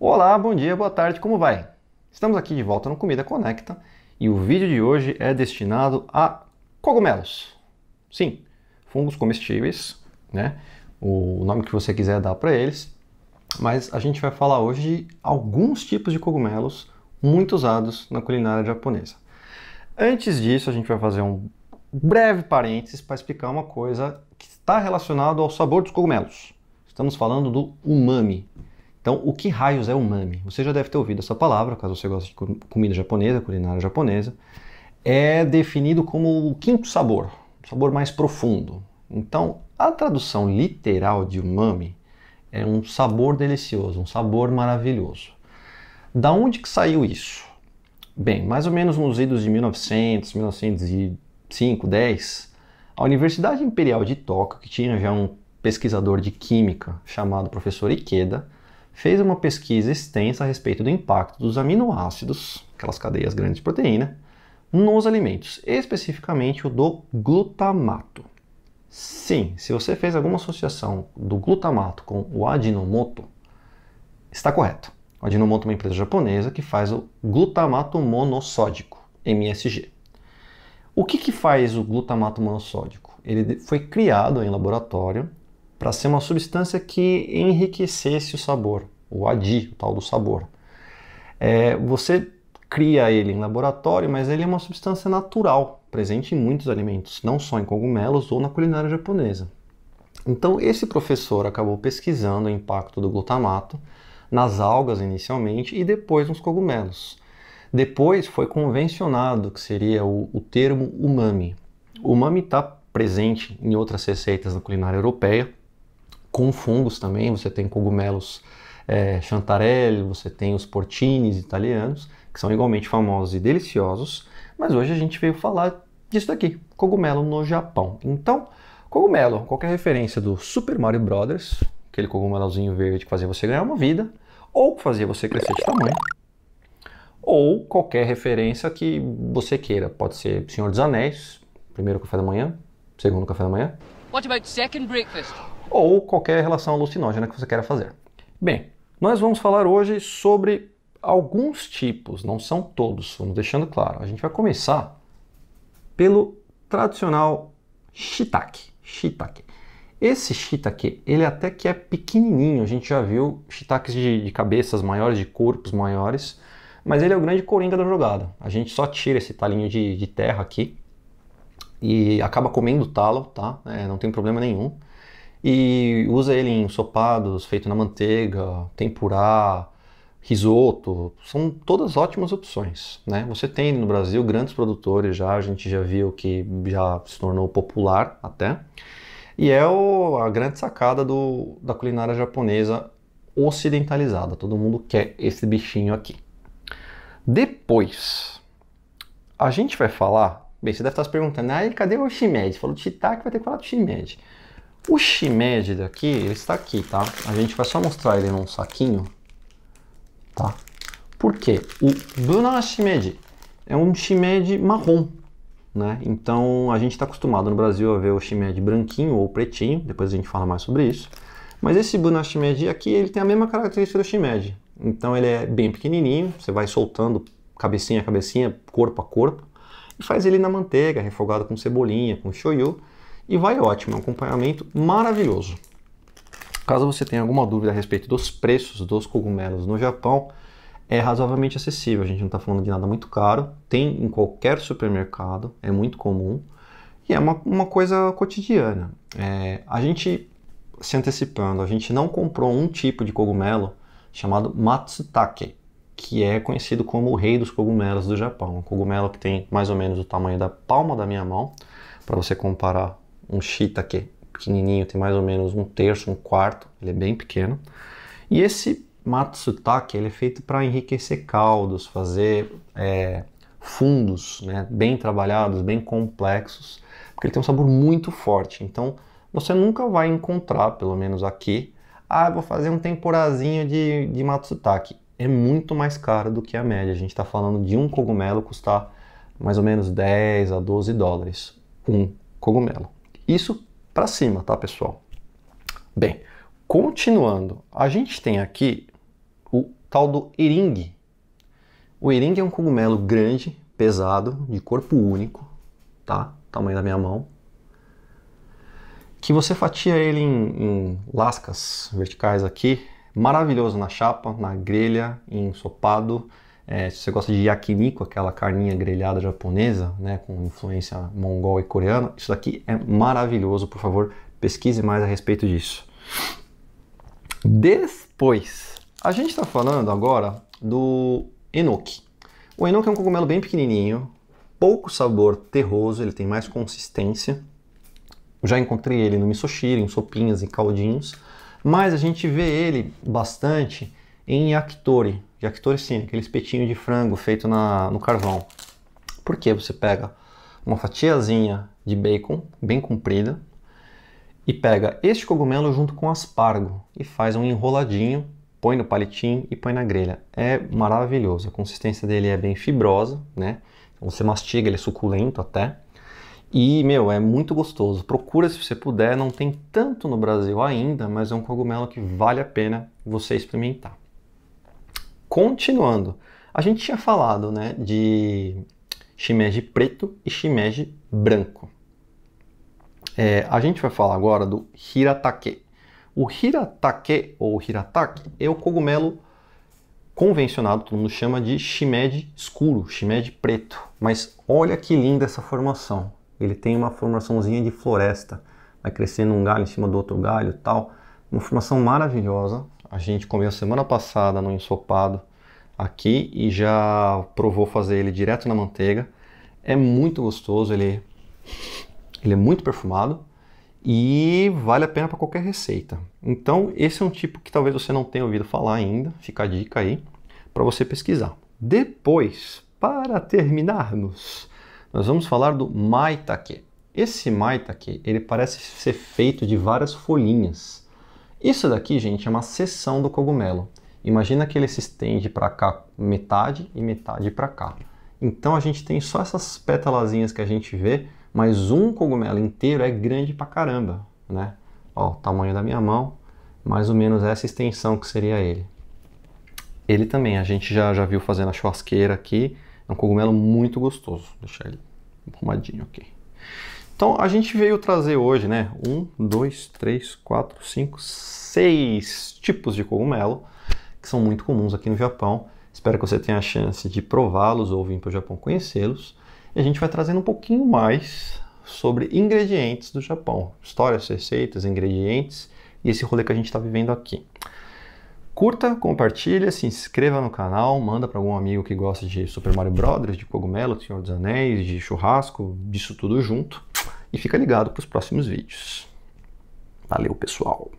Olá, bom dia, boa tarde, como vai? Estamos aqui de volta no Comida Conecta e o vídeo de hoje é destinado a cogumelos. Sim, fungos comestíveis, né? O nome que você quiser dar para eles, mas a gente vai falar hoje de alguns tipos de cogumelos muito usados na culinária japonesa. Antes disso, a gente vai fazer um breve parênteses para explicar uma coisa que está relacionada ao sabor dos cogumelos. Estamos falando do umami. Então, o que raios é umami? Você já deve ter ouvido essa palavra, caso você goste de comida japonesa, culinária japonesa. É definido como o quinto sabor, o sabor mais profundo. Então, a tradução literal de umami é um sabor delicioso, um sabor maravilhoso. Da onde que saiu isso? Bem, mais ou menos nos idos de 1900, 1905, 10, a Universidade Imperial de Tóquio, que tinha já um pesquisador de química chamado professor Ikeda, fez uma pesquisa extensa a respeito do impacto dos aminoácidos, aquelas cadeias grandes de proteína, nos alimentos, especificamente o do glutamato. Sim, se você fez alguma associação do glutamato com o adinomoto, está correto. O Ajinomoto é uma empresa japonesa que faz o glutamato monossódico, MSG. O que, que faz o glutamato monossódico? Ele foi criado em laboratório para ser uma substância que enriquecesse o sabor, o adi, o tal do sabor. É, você cria ele em laboratório, mas ele é uma substância natural, presente em muitos alimentos, não só em cogumelos ou na culinária japonesa. Então, esse professor acabou pesquisando o impacto do glutamato nas algas inicialmente e depois nos cogumelos. Depois foi convencionado que seria o, o termo umami. O umami está presente em outras receitas da culinária europeia, com fungos também, você tem cogumelos é, chantarelle, você tem os portines italianos, que são igualmente famosos e deliciosos, mas hoje a gente veio falar disso daqui, cogumelo no Japão. Então, cogumelo, qualquer é referência do Super Mario Brothers, aquele cogumelozinho verde que fazia você ganhar uma vida, ou que fazia você crescer de tamanho, ou qualquer referência que você queira. Pode ser Senhor dos Anéis, primeiro café da manhã, segundo café da manhã. What about second breakfast? ou qualquer relação alucinógena que você queira fazer. Bem, nós vamos falar hoje sobre alguns tipos, não são todos, vamos deixando claro. A gente vai começar pelo tradicional shiitake. shiitake. Esse shiitake, ele até que é pequenininho, a gente já viu shiitakes de, de cabeças maiores, de corpos maiores, mas ele é o grande coringa da jogada. A gente só tira esse talinho de, de terra aqui e acaba comendo o talo, tá? É, não tem problema nenhum e usa ele em sopados feito na manteiga, tempurá, risoto, são todas ótimas opções, né? Você tem no Brasil grandes produtores já, a gente já viu que já se tornou popular até, e é o, a grande sacada do, da culinária japonesa ocidentalizada, todo mundo quer esse bichinho aqui. Depois, a gente vai falar, bem, você deve estar se perguntando, ah, cadê o shimeji? Falou de shiitake, vai ter que falar do shimeji. O shimeji daqui, ele está aqui, tá? A gente vai só mostrar ele num saquinho, tá? Porque o Buna shimeji é um shimeji marrom, né? Então a gente está acostumado no Brasil a ver o shimeji branquinho ou pretinho, depois a gente fala mais sobre isso. Mas esse Buna shimeji aqui, ele tem a mesma característica do shimeji. Então ele é bem pequenininho, você vai soltando cabecinha a cabecinha, corpo a corpo, e faz ele na manteiga, refogado com cebolinha, com shoyu, e vai ótimo, é um acompanhamento maravilhoso. Caso você tenha alguma dúvida a respeito dos preços dos cogumelos no Japão, é razoavelmente acessível, a gente não está falando de nada muito caro, tem em qualquer supermercado, é muito comum e é uma, uma coisa cotidiana. É, a gente, se antecipando, a gente não comprou um tipo de cogumelo chamado Matsutake, que é conhecido como o rei dos cogumelos do Japão. Um cogumelo que tem mais ou menos o tamanho da palma da minha mão, para você comparar um shiitake é pequenininho, tem mais ou menos um terço, um quarto, ele é bem pequeno. E esse matsutake ele é feito para enriquecer caldos, fazer é, fundos né, bem trabalhados, bem complexos, porque ele tem um sabor muito forte. Então você nunca vai encontrar, pelo menos aqui, ah, vou fazer um temporazinho de, de matsutake. É muito mais caro do que a média. A gente está falando de um cogumelo custar mais ou menos 10 a 12 dólares. Um cogumelo. Isso para cima, tá, pessoal? Bem, continuando, a gente tem aqui o tal do eringue. O eringue é um cogumelo grande, pesado, de corpo único, tá? Tamanho da minha mão. Que você fatia ele em, em lascas verticais aqui, maravilhoso na chapa, na grelha, em ensopado é, se você gosta de yakiniku, aquela carninha grelhada japonesa, né, com influência mongol e coreana, isso daqui é maravilhoso. Por favor, pesquise mais a respeito disso. Depois, a gente está falando agora do enoki. O enoki é um cogumelo bem pequenininho, pouco sabor terroso, ele tem mais consistência. Já encontrei ele no misoshiro, em sopinhas e caldinhos, mas a gente vê ele bastante em yakitori, Yakitoricine, aquele espetinho de frango feito na, no carvão. Por que você pega uma fatiazinha de bacon, bem comprida, e pega este cogumelo junto com aspargo e faz um enroladinho, põe no palitinho e põe na grelha. É maravilhoso, a consistência dele é bem fibrosa, né? Você mastiga, ele é suculento até. E, meu, é muito gostoso. Procura se você puder, não tem tanto no Brasil ainda, mas é um cogumelo que vale a pena você experimentar. Continuando, a gente tinha falado né, de shimeji preto e shimeji branco. É, a gente vai falar agora do hiratake. O hiratake, ou hiratake, é o cogumelo convencionado, todo mundo chama de shimeji escuro, shimeji preto. Mas olha que linda essa formação. Ele tem uma formaçãozinha de floresta, vai crescendo um galho em cima do outro galho tal. Uma formação maravilhosa, a gente comeu semana passada no ensopado aqui e já provou fazer ele direto na manteiga. É muito gostoso, ele, ele é muito perfumado e vale a pena para qualquer receita. Então, esse é um tipo que talvez você não tenha ouvido falar ainda, fica a dica aí para você pesquisar. Depois, para terminarmos, nós vamos falar do maitake. Esse maitake, ele parece ser feito de várias folhinhas. Isso daqui, gente, é uma seção do cogumelo. Imagina que ele se estende para cá metade e metade para cá. Então a gente tem só essas pétalazinhas que a gente vê, mas um cogumelo inteiro é grande pra caramba, né? Ó, o tamanho da minha mão, mais ou menos essa extensão que seria ele. Ele também, a gente já, já viu fazendo a churrasqueira aqui, é um cogumelo muito gostoso. Deixa ele arrumadinho aqui. Okay. Então a gente veio trazer hoje, né? Um, dois, três, quatro, cinco, seis tipos de cogumelo que são muito comuns aqui no Japão. Espero que você tenha a chance de prová-los ou vir para o Japão conhecê-los. E a gente vai trazendo um pouquinho mais sobre ingredientes do Japão, histórias, receitas, ingredientes e esse rolê que a gente está vivendo aqui. Curta, compartilha, se inscreva no canal, manda para algum amigo que gosta de Super Mario Brothers, de Cogumelo, Senhor dos Anéis, de churrasco, disso tudo junto e fica ligado para os próximos vídeos. Valeu, pessoal!